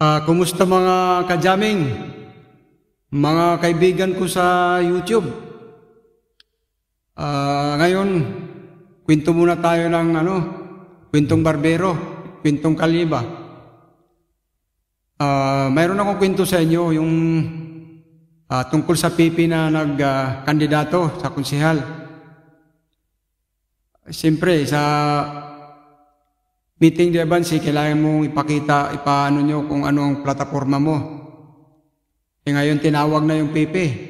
Uh, kumusta mga kajaming? Mga kaibigan ko sa YouTube. Uh, ngayon, kwento muna tayo ng ano, kwentong barbero, kwentong kaliba. Uh, mayroon akong kwento sa inyo yung uh, tungkol sa pipi na nagkandidato uh, sa konsihal. Siyempre, sa meeting di advance, kailangan mong ipakita, ipaano nyo kung ano ang plataforma mo. E ngayon, tinawag na yung Pepe.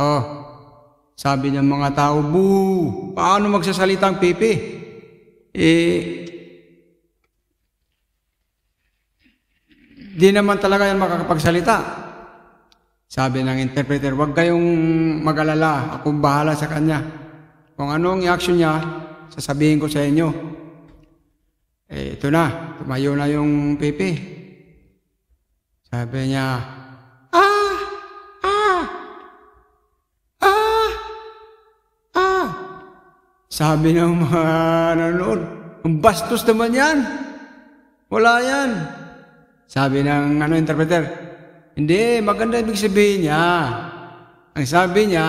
Oh, sabi ng mga tao, boo, paano magsasalita ang Pepe? Eh, di naman talaga yan makakapagsalita. Sabi ng interpreter, huwag kayong mag-alala, akong bahala sa kanya. Kung anong i-action niya, sasabihin ko sa inyo. Eh, ito na, tumayo na yung pipi. Sabi niya, ah, ah, ah, ah. Sabi ng mga nanonood, ang bastos naman yan. Wala yan. Sabi ng ano, interpreter, hindi, maganda ibig sabihin niya. Ang sabi niya,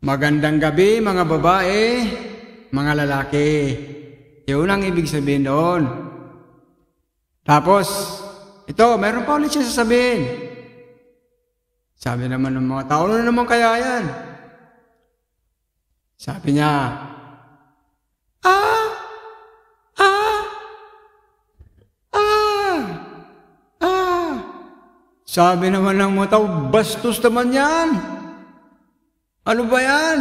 magandang gabi mga babae, mga lalaki. Yun ang ibig sabihin doon. Tapos, ito, meron pa ulit siya sasabihin. Sabi naman ng mga tao, ano naman kaya yan? Sabi niya, Ah! Ah! Ah! Ah! Sabi naman ng mga tao, bastos naman yan! Ano ba yan?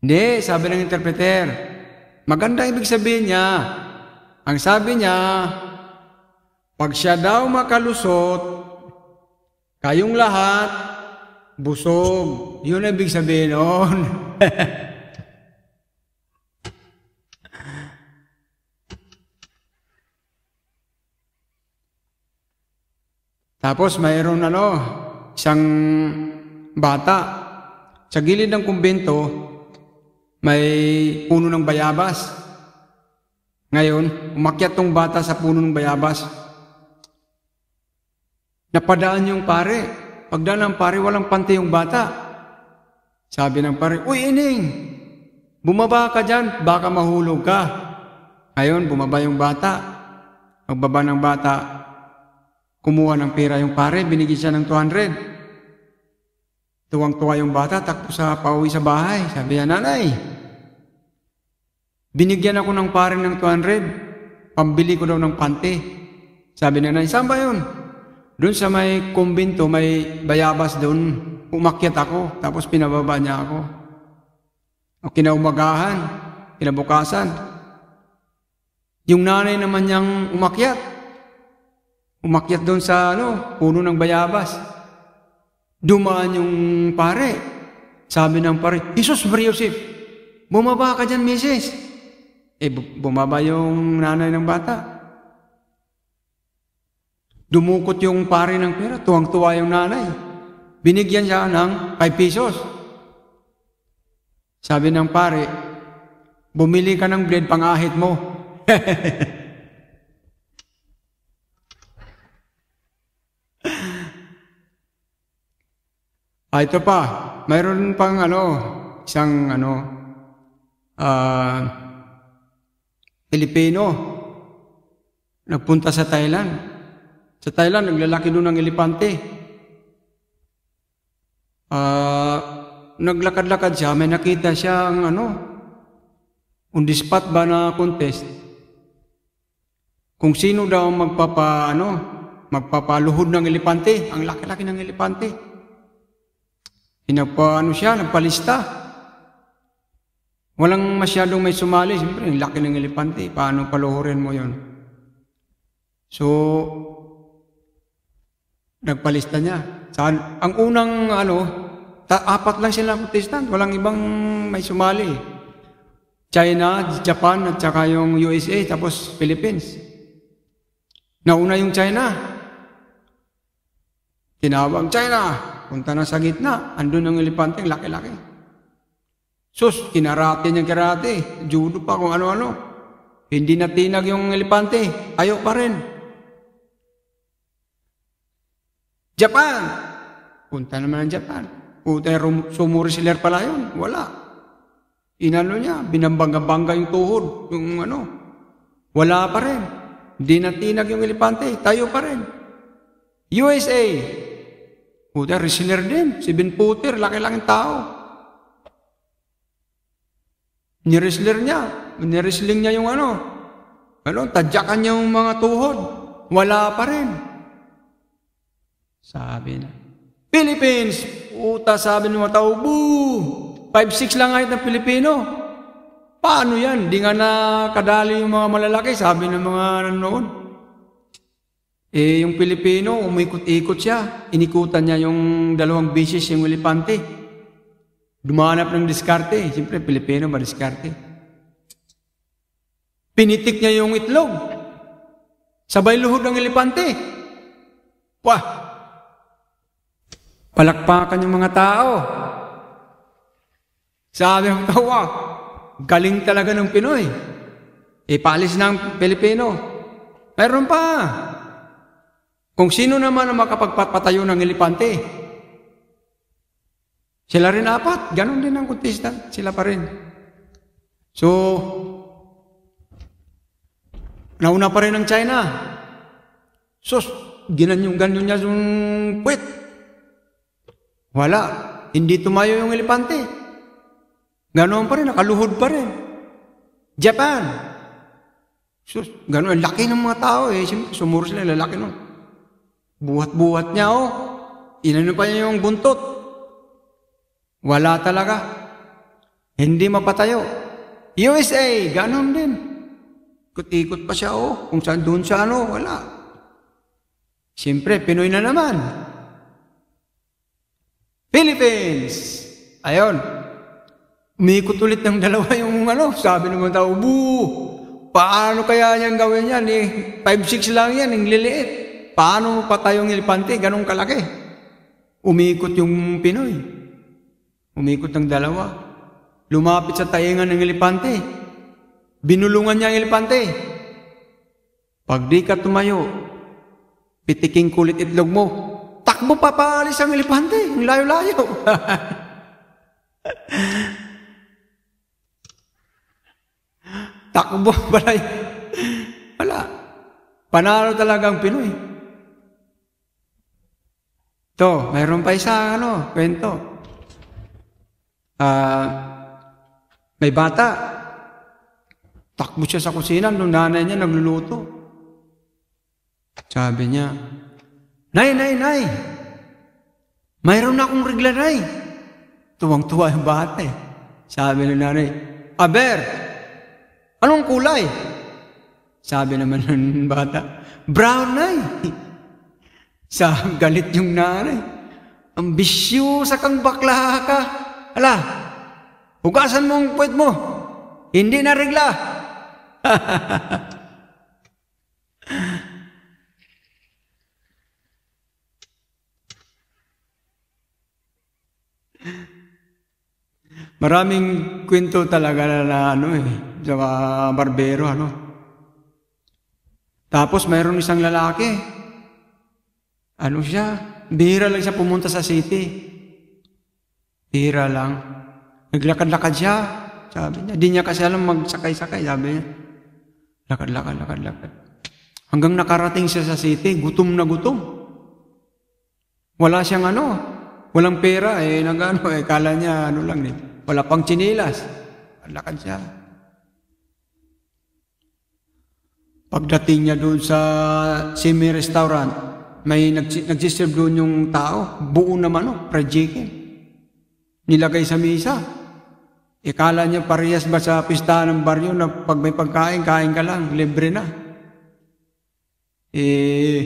Hindi, sabi ng interpreter. Maganda ibig sabihin niya. Ang sabi niya, pag siya daw makalusot, kayong lahat, busog. Yun ang ibig sabihin noon. Tapos mayroon ano, isang bata sa gilid ng kumbento, may puno ng bayabas. Ngayon, umakyat tong bata sa puno ng bayabas. Napadaan yung pare. Pagdaan ng pare, walang pante yung bata. Sabi ng pare, Uy, ining! Bumaba ka dyan, baka mahulog ka. Ngayon, bumaba yung bata. Pagbaba ng bata, kumuha ng pera yung pare, binigyan siya ng 200. Tuwang-tuwa yung bata, takbo sa pauwi sa bahay. Sabi niya, nanay, Binigyan ako ng paring ng 200. Pambili ko daw ng pante. Sabi na nanay, saan ba yun? Doon sa may kumbinto, may bayabas doon. Umakyat ako, tapos pinababa niya ako. O kinaumagahan, kinabukasan. Yung nanay naman niyang umakyat. Umakyat doon sa ano, puno ng bayabas. Dumaan yung pare. Sabi ng pare, Isus Joseph, bumaba ka dyan, misis. Eh, bumaba yung nanay ng bata. Dumukot yung pare ng pera, tuwang-tuwa yung nanay. Binigyan siya ng 5 pesos. Sabi ng pare, bumili ka ng bread pangahit mo. ah, ito pa, mayroon pang ano, isang ano, ah, uh, Pilipino. Nagpunta sa Thailand. Sa Thailand, naglalaki doon ng elepante. Uh, naglakad-lakad siya, may nakita siyang ano, on the spot ba na contest. Kung sino daw magpapa, ano, magpapaluhod ng elepante, ang laki-laki ng elepante. Pinagpa, ano siya, nagpalista. Walang masyadong may sumali, siyempre, ang laki ng elepante, paano paluhurin mo yon? So, nagpalista niya. Saan? Ang unang, ano, ta- apat lang sila protestant, walang ibang may sumali. China, Japan, at saka yung USA, tapos Philippines. Nauna yung China. Tinawag, China, punta na sa gitna, andun ang elepante, laki-laki. Sus, kinarate niyang karate. Judo pa kung ano-ano. Hindi natinag yung elepante. Ayaw pa rin. Japan. Punta naman ang Japan. Punta yung sumo wrestler pala yun. Wala. Inano niya, binambanga-bangga yung tuhod. Yung ano. Wala pa rin. Hindi natinag yung elepante. Tayo pa rin. USA. Punta wrestler din. Si Ben Puter, laki-laking tao. Nirisler niya. Nirisling niya yung ano. Ano, tadyakan niya yung mga tuhod. Wala pa rin. Sabi na. Philippines! Uta sabi ng mga tao, boo! 5-6 lang kahit ng Pilipino. Paano yan? Di nga na kadali yung mga malalaki, sabi ng mga nanonood. Eh, yung Pilipino, umikot-ikot siya. Inikutan niya yung dalawang bisis yung elepante. Dumanap ng diskarte. Siyempre, Pilipino, madiskarte. Pinitik niya yung itlog. Sabay luhod ng elepante. Wah! Palakpakan yung mga tao. Sabi ng tawa, galing talaga ng Pinoy. Ipalis eh, e, ng Pilipino. Mayroon pa. Kung sino naman ang makapagpatayo ng elepante, sila rin apat, ganun din ang contestant, sila pa rin. So, nauna pa rin ang China. So, ginan yung ganyan niya yung puwet. Wala, hindi tumayo yung elepante. Ganon pa rin, nakaluhod pa rin. Japan. So, ganoon, laki ng mga tao eh. Siyempre, sumuro sila, lalaki nun. Buhat-buhat niya oh. Inano pa niya yung buntot. Wala talaga. Hindi mapatayo. USA, ganun din. Kutikot pa siya, oh. Kung saan doon siya, ano, wala. Siyempre, Pinoy na naman. Philippines! Ayon. Umikot ulit ng dalawa yung ano, sabi naman tao, buh! Paano kaya yan gawin yan? Eh, 5-6 lang yan, ang liliit. Paano patay yung elepante? Ganong kalaki. Umikot yung Pinoy. Umikot ng dalawa. Lumapit sa tainga ng elepante. Binulungan niya ang elepante. Pag di ka tumayo, pitiking kulit itlog mo. Takbo pa paalis ang elepante. Ang layo-layo. Takbo pala. Wala. Panalo talaga ang Pinoy. To, mayroon pa isa, ano, kwento uh, may bata, takbo siya sa kusina nung nanay niya nagluluto. Sabi niya, Nay, nay, nay! Mayroon na akong regla, nay! Tuwang-tuwa yung bata eh. Sabi ng nanay, Aber! Anong kulay? Sabi naman ng bata, Brown, nay! Sa galit yung nanay. Ambisyo sa kang bakla ka! Ala, hugasan mo ang puwet mo. Hindi na regla. Maraming kwento talaga na ano eh, sa barbero ano. Tapos mayroon isang lalaki. Ano siya? Bihira lang siya pumunta sa city. Tira lang. Naglakad-lakad siya. Sabi niya, di niya kasi alam magsakay-sakay. Sabi niya, lakad, lakad, lakad, lakad. Hanggang nakarating siya sa city, gutom na gutom. Wala siyang ano, walang pera, eh, nagano, eh, kala niya, ano lang, eh, wala pang chinilas. Lakad siya. Pagdating niya doon sa semi-restaurant, may nag-serve doon yung tao, buo naman, oh, fried chicken nilagay sa misa. Ikala niya parehas ba sa pista ng baryo na pag may pagkain, kain ka lang, libre na. Eh,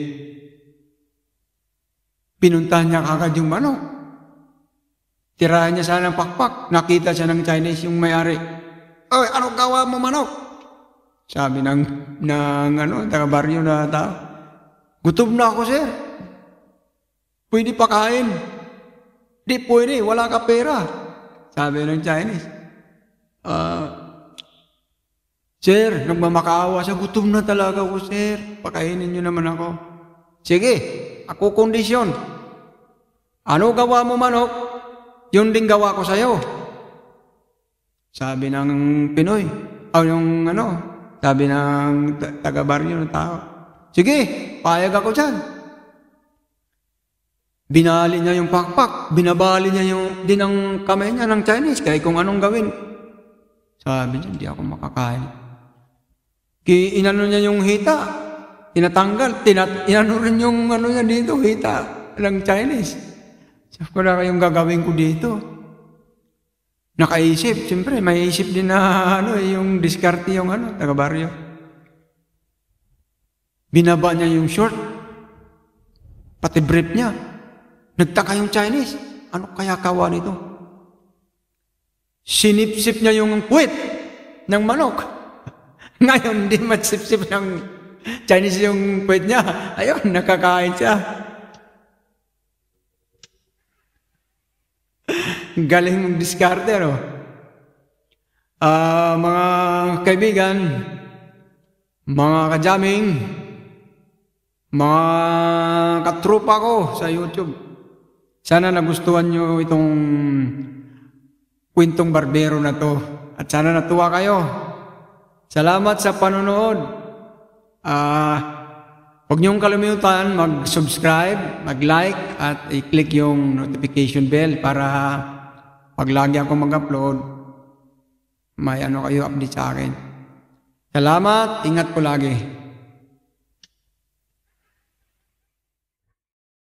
pinuntahan niya kagad yung manok. Tirahan niya sana ng pakpak. Nakita siya ng Chinese yung may-ari. Oy, ano gawa mo manok? Sabi ng, ng ano, taga-baryo na tao. Gutom na ako, sir. Pwede pakain. Di pwede, wala ka pera. Sabi ng Chinese. Uh, sir, nagmamakaawa sa gutom na talaga ko, sir. Pakainin niyo naman ako. Sige, ako kondisyon. Ano gawa mo manok? Yun din gawa ko sa'yo. Sabi ng Pinoy. O yung ano, sabi ng taga-baryo ng tao. Sige, payag ako dyan. Binali niya yung pakpak, binabali niya yung din ang kamay niya ng Chinese kahit kung anong gawin. Sabi niya, hindi ako makakain. Ki inano niya yung hita, tinatanggal, tinat, inano rin yung ano niya dito, hita ng Chinese. Sabi ko na kayong gagawin ko dito. Nakaisip, siyempre, may isip din na ano, eh, yung diskarte yung ano, taga-baryo. Binaba niya yung short, pati brief niya, Nagtaka yung Chinese. Ano kaya kawa nito? Sinipsip niya yung puwit ng manok. Ngayon, hindi matsipsip ng Chinese yung puwit niya. Ayun, nakakain siya. Galing mong diskarte, no? Uh, mga kaibigan, mga kajaming, mga katrupa ko sa YouTube, sana nagustuhan nyo itong kwentong barbero na to at sana natuwa kayo. Salamat sa panonood. Ah, uh, huwag niyong kalimutan mag-subscribe, mag-like at i-click yung notification bell para pag lagi ako mag-upload, may ano kayo update sa akin. Salamat, ingat po lagi.